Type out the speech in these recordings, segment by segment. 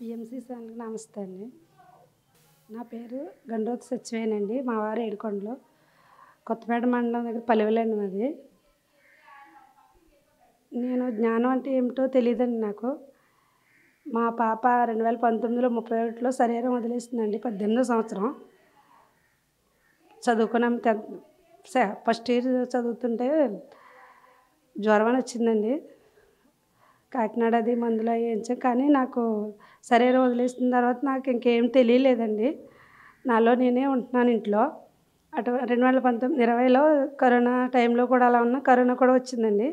PMC సార్కి నమస్తే అండి నా పేరు గండ్రోత్ అండి మా వారు ఏడుకొండలో కొత్తపేట మండలం దగ్గర పలివలండి మాది నేను జ్ఞానం అంటే ఏమిటో తెలియదండి నాకు మా పాప రెండు వేల పంతొమ్మిదిలో ముప్పై ఒకటిలో శరీరం వదిలేస్తుందండి పద్దెనిమిదో సంవత్సరం చదువుకున్నాం టెన్త్ ఫస్ట్ ఇయర్ చదువుతుంటే జ్వరం అని వచ్చిందండి కాకినాడ అది మందులు వేయించాం కానీ నాకు సరైన వదిలేసిన తర్వాత నాకు ఇంకేం తెలియలేదండి నాలో నేనే ఉంటున్నాను ఇంట్లో అటు రెండు వేల పంతొమ్మిది ఇరవైలో కరోనా టైంలో కూడా అలా ఉన్నా కరోనా కూడా వచ్చిందండి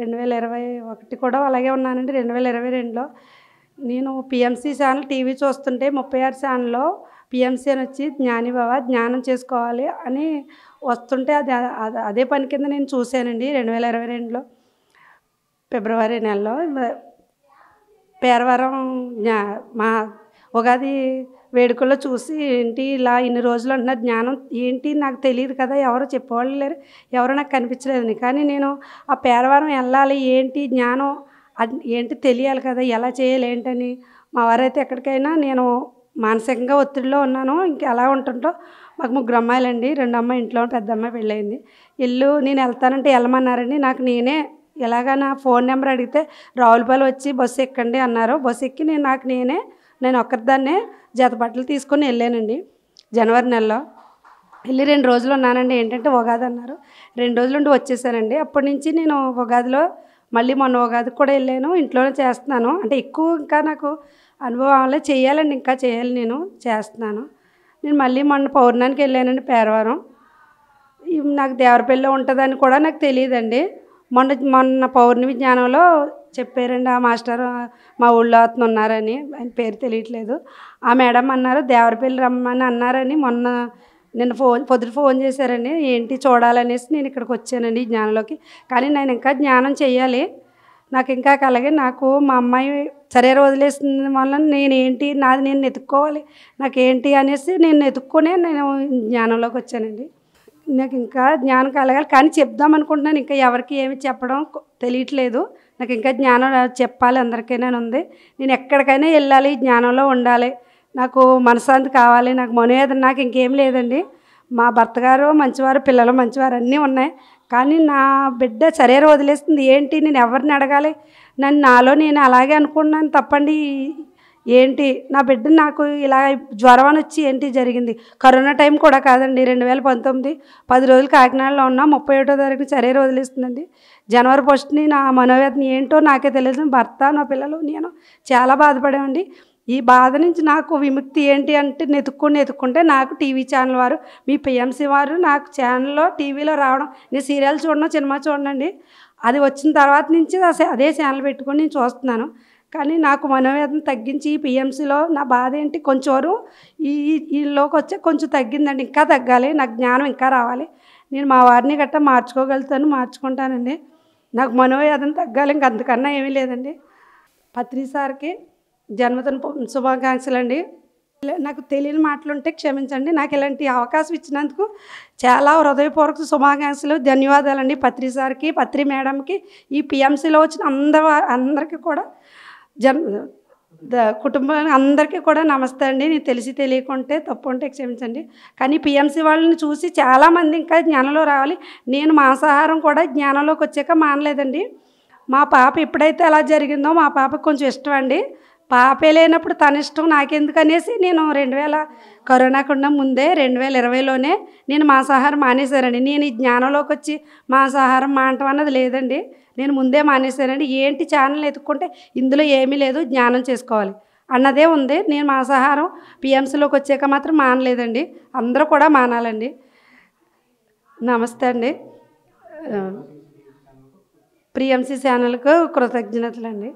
రెండు వేల ఇరవై ఒకటి కూడా అలాగే ఉన్నానండి రెండు వేల ఇరవై రెండులో నేను పిఎంసీ ఛానల్ టీవీ చూస్తుంటే ముప్పై ఆరు ఛానల్లో పిఎంసీ అని వచ్చి జ్ఞానిబావ జ్ఞానం చేసుకోవాలి అని వస్తుంటే అది అదే పని కింద నేను చూశానండి రెండు వేల ఇరవై రెండులో ఫిబ్రవరి నెలలో పేరవరం మా ఉగాది వేడుకల్లో చూసి ఏంటి ఇలా ఇన్ని రోజులు అంటున్నారు జ్ఞానం ఏంటి నాకు తెలియదు కదా ఎవరు చెప్పేవాళ్ళు లేరు ఎవరు నాకు కనిపించలేదని కానీ నేను ఆ పేరవరం వెళ్ళాలి ఏంటి జ్ఞానం ఏంటి తెలియాలి కదా ఎలా చేయాలి ఏంటని మా వారైతే ఎక్కడికైనా నేను మానసికంగా ఒత్తిడిలో ఉన్నాను ఇంక ఎలా ఉంటుందో మాకు ముగ్గురు అమ్మాయిలండి రెండు అమ్మాయి ఇంట్లో పెద్ద అమ్మాయి పెళ్ళయింది ఇల్లు నేను వెళ్తానంటే వెళ్ళమన్నారండి నాకు నేనే ఎలాగ నా ఫోన్ నెంబర్ అడిగితే రావులపాలెం వచ్చి బస్సు ఎక్కండి అన్నారు బస్సు ఎక్కి నేను నాకు నేనే నేను ఒక్కరిదాన్నే జత బట్టలు తీసుకొని వెళ్ళానండి జనవరి నెలలో వెళ్ళి రెండు రోజులు ఉన్నానండి ఏంటంటే ఉగాది అన్నారు రెండు రోజులు ఉండి వచ్చేసానండి అప్పటి నుంచి నేను ఉగాదిలో మళ్ళీ మొన్న ఉగాది కూడా వెళ్ళాను ఇంట్లోనే చేస్తున్నాను అంటే ఎక్కువ ఇంకా నాకు అనుభవం అనుభవాలే చేయాలండి ఇంకా చేయాలి నేను చేస్తున్నాను నేను మళ్ళీ మొన్న పౌర్ణానికి వెళ్ళానండి పేరవరం నాకు దేవరపల్లిలో ఉంటుందని కూడా నాకు తెలియదండి మొన్న మొన్న పౌర్ణమి జ్ఞానంలో చెప్పారండి ఆ మాస్టర్ మా ఊళ్ళో అతను ఉన్నారని ఆయన పేరు తెలియట్లేదు ఆ మేడం అన్నారు దేవరపల్లి రమ్మని అన్నారని మొన్న నిన్న ఫోన్ పొద్దున ఫోన్ చేశారండి ఏంటి చూడాలనేసి నేను ఇక్కడికి వచ్చానండి జ్ఞానంలోకి కానీ నేను ఇంకా జ్ఞానం చేయాలి నాకు ఇంకా అలాగే నాకు మా అమ్మాయి శరీరం వదిలేసిన వల్ల నేనేంటి నాది నేను ఎత్తుక్కోవాలి నాకేంటి అనేసి నేను వెతుక్కునే నేను జ్ఞానంలోకి వచ్చానండి నాకు ఇంకా జ్ఞానం కలగాలి కానీ చెప్దాం అనుకుంటున్నాను ఇంకా ఎవరికి ఏమి చెప్పడం తెలియట్లేదు నాకు ఇంకా జ్ఞానం చెప్పాలి అందరికైనా ఉంది నేను ఎక్కడికైనా వెళ్ళాలి జ్ఞానంలో ఉండాలి నాకు మనశాంతి కావాలి నాకు మనోవేదన నాకు ఇంకేం లేదండి మా భర్త గారు మంచివారు పిల్లలు మంచివారు అన్నీ ఉన్నాయి కానీ నా బిడ్డ చరేరు వదిలేస్తుంది ఏంటి నేను ఎవరిని అడగాలి నన్ను నాలో నేను అలాగే అనుకున్నాను తప్పండి ఏంటి నా బిడ్డ నాకు ఇలా జ్వరం వచ్చి ఏంటి జరిగింది కరోనా టైం కూడా కాదండి రెండు వేల పంతొమ్మిది పది రోజులు కాకినాడలో ఉన్నా ముప్పై ఒకటో తారీఖున శరీరం వదిలేస్తుందండి జనవరి ఫస్ట్ని నా మనోవేదన ఏంటో నాకే తెలియదు భర్త నా పిల్లలు నేను చాలా బాధపడామండి ఈ బాధ నుంచి నాకు విముక్తి ఏంటి అంటే నెతుక్కుని నెతుక్కుంటే నాకు టీవీ ఛానల్ వారు మీ పిఎంసీ వారు నాకు ఛానల్లో టీవీలో రావడం నేను సీరియల్ చూడడం సినిమా చూడండి అది వచ్చిన తర్వాత నుంచి అదే ఛానల్ పెట్టుకొని నేను చూస్తున్నాను కానీ నాకు మనోవేదన తగ్గించి పిఎంసీలో నా బాధ ఏంటి కొంచెం వరకు ఈ ఈలోకి వచ్చే కొంచెం తగ్గిందండి ఇంకా తగ్గాలి నాకు జ్ఞానం ఇంకా రావాలి నేను మా వారిని గట్టా మార్చుకోగలుగుతాను మార్చుకుంటానండి నాకు మనోవేదన తగ్గాలి ఇంక అందుకన్నా ఏమీ లేదండి పత్రి సార్కి జన్మదిన శుభాకాంక్షలు అండి నాకు తెలియని మాటలు ఉంటే క్షమించండి నాకు ఇలాంటి అవకాశం ఇచ్చినందుకు చాలా హృదయపూర్వక శుభాకాంక్షలు అండి పత్రి సార్కి పత్రి మేడంకి ఈ పిఎంసీలో వచ్చిన అందరి అందరికీ కూడా జన్ కుటుంబం అందరికీ కూడా నమస్తే అండి నేను తెలిసి తెలియకుంటే తప్పు ఉంటే క్షమించండి కానీ పిఎంసీ వాళ్ళని చూసి చాలామంది ఇంకా జ్ఞానంలో రావాలి నేను మాంసాహారం కూడా జ్ఞానంలోకి వచ్చాక మానలేదండి మా పాప ఎప్పుడైతే అలా జరిగిందో మా పాపకు కొంచెం ఇష్టం అండి పాపే లేనప్పుడు తన ఇష్టం నాకెందుకనేసి నేను రెండు వేల కరోనా కన్నా ముందే రెండు వేల ఇరవైలోనే నేను మాంసాహారం మానేశారండి నేను ఈ జ్ఞానంలోకి వచ్చి మాంసాహారం మానటం అన్నది లేదండి నేను ముందే మానేశానండి ఏంటి ఛానల్ ఎత్తుక్కుంటే ఇందులో ఏమీ లేదు జ్ఞానం చేసుకోవాలి అన్నదే ఉంది నేను మాంసాహారం పిఎంసీలోకి వచ్చాక మాత్రం మానలేదండి అందరూ కూడా మానాలండి నమస్తే అండి ప్రియంసీ ఛానల్కు కృతజ్ఞతలు అండి